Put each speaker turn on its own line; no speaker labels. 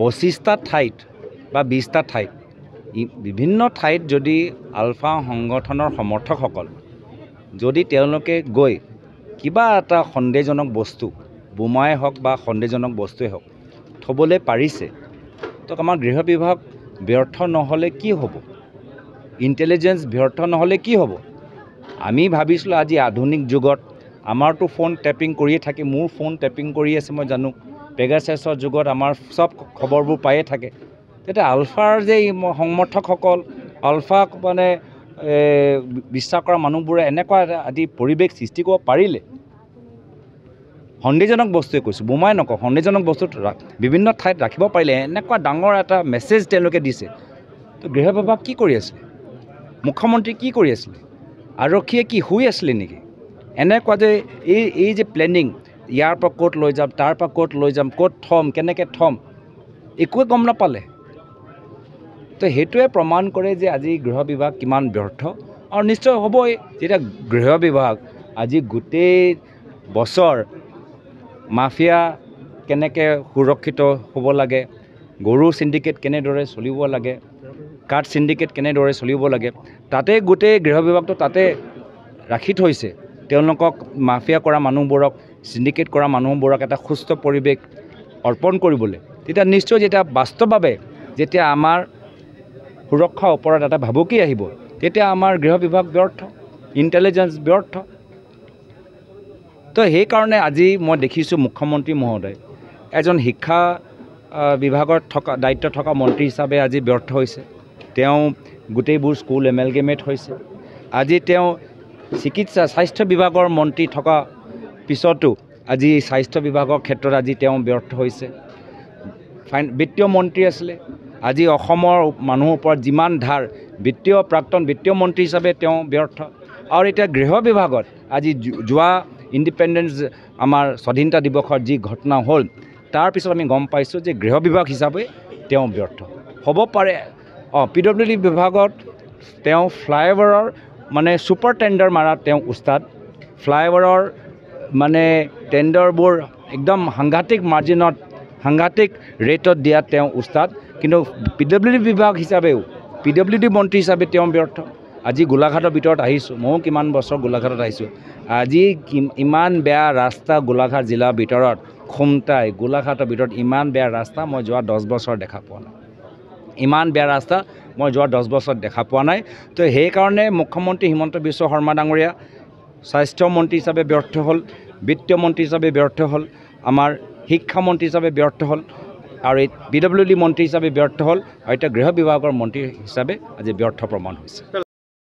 পঁচিছটা ঠাইত বা বিছটা ঠাইত বিভিন্ন ঠাইত যদি আলফা সংগঠনৰ সমৰ্থকসকল যদি তেওঁলোকে গৈ কিবা এটা সন্দেহজনক বস্তু বোমাই হওক বা সন্দেহজনক বস্তুৱেই হওক থ'বলৈ পাৰিছে তো আমাৰ গৃহ বিভাগ ব্যৰ্থ নহ'লে কি হ'ব ইণ্টেলিজেঞ্চ ব্যৰ্থ নহ'লে কি হ'ব আমি ভাবিছিলোঁ আজি আধুনিক যুগত আমাৰতো ফোন টেপিং কৰিয়ে থাকে মোৰ ফোন টেপিং কৰি আছে মই জানো পেগাচেছৰ যুগত আমাৰ চব খবৰবোৰ পায়ে থাকে তেতিয়া আলফাৰ যে সমৰ্থকসকল আলফাক মানে বিশ্বাস কৰা মানুহবোৰে এনেকুৱা আদি পৰিৱেশ সৃষ্টি কৰিব পাৰিলে সন্দেহজনক বস্তুৱে কৈছোঁ বোমাই নকওঁ সন্দেহজনক বস্তু বিভিন্ন ঠাইত ৰাখিব পাৰিলে এনেকুৱা ডাঙৰ এটা মেছেজ তেওঁলোকে দিছে তো গৃহ বিভাগ কি কৰি আছিলে মুখ্যমন্ত্ৰী কি কৰি আছিলে আৰক্ষীয়ে কি শুই আছিলে নেকি এনেকুৱা যে এই এই যে প্লেনিং ইয়াৰ পৰা ক'ত লৈ যাম তাৰ পৰা ক'ত লৈ যাম ক'ত থ'ম কেনেকৈ থ'ম একোৱে গম নাপালে তো সেইটোৱে প্ৰমাণ কৰে যে আজি গৃহ বিভাগ কিমান ব্যৰ্থ আৰু নিশ্চয় হ'বই যেতিয়া গৃহ বিভাগ আজি গোটেই বছৰ মাফিয়া কেনেকৈ সুৰক্ষিত হ'ব লাগে গৰু চিণ্ডিকেট কেনেদৰে চলিব লাগে কাঠ চিণ্ডিকেট কেনেদৰে চলিব লাগে তাতে গোটেই গৃহ বিভাগটো তাতে ৰাখি থৈছে তেওঁলোকক মাফিয়া কৰা মানুহবোৰক চিণ্ডিকেট কৰা মানুহবোৰক এটা সুস্থ পৰিৱেশ অৰ্পণ কৰিবলৈ তেতিয়া নিশ্চয় যেতিয়া বাস্তৱভাৱে যেতিয়া আমাৰ সুৰক্ষাৰ ওপৰত এটা ভাবুকি আহিব তেতিয়া আমাৰ গৃহ বিভাগ ব্যৰ্থ ইণ্টেলিজেঞ্চ ব্যৰ্থ তো সেইকাৰণে আজি মই দেখিছোঁ মুখ্যমন্ত্ৰী মহোদয় এজন শিক্ষা বিভাগত থকা দায়িত্ব থকা মন্ত্ৰী হিচাপে আজি ব্যৰ্থ হৈছে তেওঁ গোটেইবোৰ স্কুল এমেলগেমেট হৈছে আজি তেওঁ চিকিৎসা স্বাস্থ্য বিভাগৰ মন্ত্ৰী থকা পিছতো আজি স্বাস্থ্য বিভাগৰ ক্ষেত্ৰত আজি তেওঁ ব্যৰ্থ হৈছে ফাইন বিত্তীয় মন্ত্ৰী আছিলে আজি অসমৰ মানুহৰ ওপৰত যিমান ধাৰ বিত্তীয় প্ৰাক্তন বিত্তীয় মন্ত্ৰী হিচাপে তেওঁ ব্যৰ্থ আৰু এতিয়া গৃহ বিভাগত আজি যোৱা ইণ্ডিপেণ্ডেঞ্চ আমাৰ স্বাধীনতা দিৱসৰ যি ঘটনা হ'ল তাৰপিছত আমি গম পাইছোঁ যে গৃহ বিভাগ হিচাপে তেওঁ ব্যৰ্থ হ'ব পাৰে অঁ পি ডব্লিউ ডি বিভাগত তেওঁ ফ্লাইঅভাৰৰ মানে ছুপাৰ টেণ্ডাৰ মাৰাত তেওঁ উস্তাদ ফ্লাইঅভাৰৰ মানে টেণ্ডাৰবোৰ একদম সাংঘাতিক মাৰ্জিনত সাংঘাতিক ৰেটত দিয়াত তেওঁ উস্তাদ কিন্তু পি ডব্লিউ ডি বিভাগ হিচাপেও পি ডব্লিউ ডি মন্ত্ৰী হিচাপে তেওঁ ব্যৰ্থ আজি গোলাঘাটৰ ভিতৰত আহিছোঁ ময়ো কিমান বছৰ গোলাঘাটত আহিছোঁ আজি ইমান বেয়া ৰাস্তা গোলাঘাট জিলাৰ ভিতৰত খুমটাই গোলাঘাটৰ ভিতৰত ইমান বেয়া ৰাস্তা মই যোৱা দহ বছৰ দেখা পোৱা নাই ইমান বেয়া ৰাস্তা মই যোৱা দহ বছৰত দেখা পোৱা নাই তো সেইকাৰণে মুখ্যমন্ত্ৰী হিমন্ত বিশ্ব শৰ্মা ডাঙৰীয়া স্বাস্থ্যমন্ত্ৰী হিচাপে ব্যৰ্থ হ'ল বিত্তমন্ত্ৰী হিচাপে ব্যৰ্থ হ'ল আমাৰ শিক্ষামন্ত্ৰী হিচাপে ব্যৰ্থ হ'ল আৰু বি ডব্লিউ ডি মন্ত্ৰী হিচাপে ব্যৰ্থ হ'ল আৰু এতিয়া গৃহ বিভাগৰ মন্ত্ৰী হিচাপে আজি ব্যৰ্থ প্ৰমাণ হৈছে